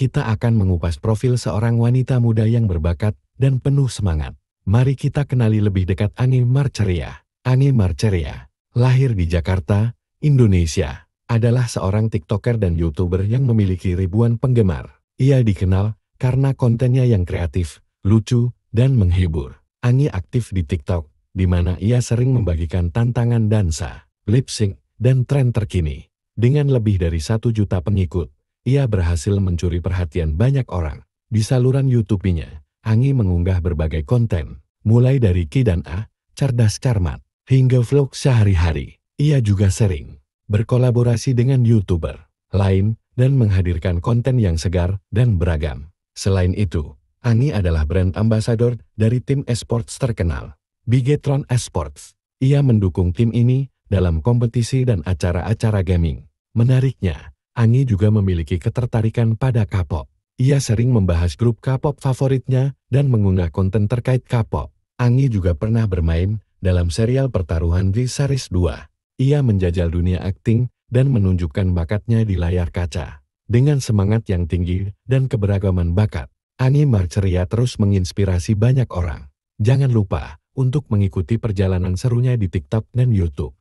kita akan mengupas profil seorang wanita muda yang berbakat dan penuh semangat. Mari kita kenali lebih dekat Ani Marceria. Ani Marceria, lahir di Jakarta, Indonesia, adalah seorang TikToker dan YouTuber yang memiliki ribuan penggemar. Ia dikenal karena kontennya yang kreatif, lucu, dan menghibur. Ani aktif di TikTok, di mana ia sering membagikan tantangan dansa, lip sync, dan tren terkini. Dengan lebih dari satu juta pengikut, ia berhasil mencuri perhatian banyak orang. Di saluran YouTube-nya, Angi mengunggah berbagai konten, mulai dari Ki dan A, Cerdas Carmat, hingga vlog sehari-hari. Ia juga sering berkolaborasi dengan YouTuber lain dan menghadirkan konten yang segar dan beragam. Selain itu, Angi adalah brand ambassador dari tim esports terkenal, Bigetron Esports. Ia mendukung tim ini dalam kompetisi dan acara-acara gaming. Menariknya, Angi juga memiliki ketertarikan pada K-pop. Ia sering membahas grup K-pop favoritnya dan mengunggah konten terkait K-pop. Angi juga pernah bermain dalam serial pertaruhan di series 2. Ia menjajal dunia akting dan menunjukkan bakatnya di layar kaca. Dengan semangat yang tinggi dan keberagaman bakat, Angi Marceria terus menginspirasi banyak orang. Jangan lupa untuk mengikuti perjalanan serunya di TikTok dan YouTube.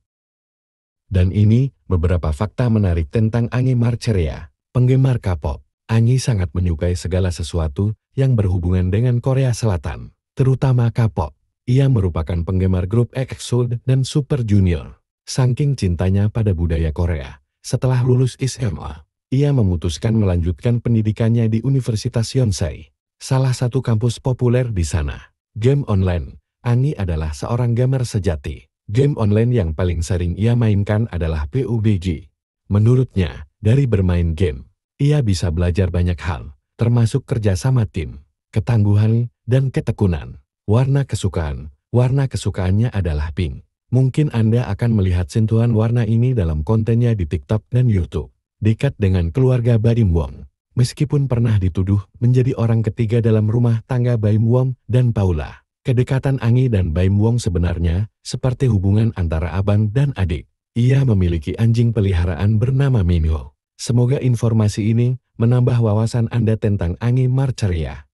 Dan ini beberapa fakta menarik tentang Anyi Marcheria, penggemar K-pop. Anyi sangat menyukai segala sesuatu yang berhubungan dengan Korea Selatan, terutama K-pop. Ia merupakan penggemar grup EXO dan Super Junior. Saking cintanya pada budaya Korea, setelah lulus SMA, ia memutuskan melanjutkan pendidikannya di Universitas Yonsei, salah satu kampus populer di sana. Game online, Anyi adalah seorang gamer sejati. Game online yang paling sering ia mainkan adalah PUBG. Menurutnya, dari bermain game, ia bisa belajar banyak hal, termasuk kerja sama tim, ketangguhan, dan ketekunan. Warna kesukaan. Warna kesukaannya adalah pink. Mungkin Anda akan melihat sentuhan warna ini dalam kontennya di TikTok dan YouTube. Dekat dengan keluarga Baim Wong. Meskipun pernah dituduh menjadi orang ketiga dalam rumah tangga Baim Wong dan Paula. Kedekatan Angi dan Baim Wong sebenarnya, seperti hubungan antara abang dan adik. Ia memiliki anjing peliharaan bernama Minho. Semoga informasi ini menambah wawasan Anda tentang Angi Marceria.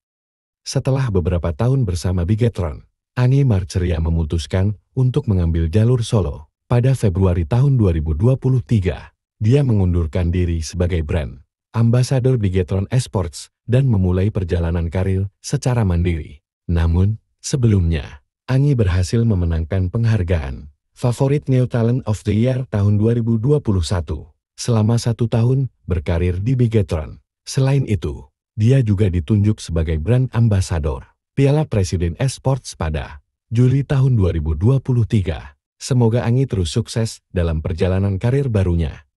Setelah beberapa tahun bersama Bigetron, Angi Marceria memutuskan untuk mengambil jalur solo. Pada Februari tahun 2023, dia mengundurkan diri sebagai brand ambasador Bigetron Esports dan memulai perjalanan karir secara mandiri. Namun, Sebelumnya, Anyi berhasil memenangkan penghargaan Favorit New Talent of the Year tahun 2021 selama satu tahun berkarir di Bigetron. Selain itu, dia juga ditunjuk sebagai brand ambassador Piala Presiden Esports pada Juli tahun 2023. Semoga Angi terus sukses dalam perjalanan karir barunya.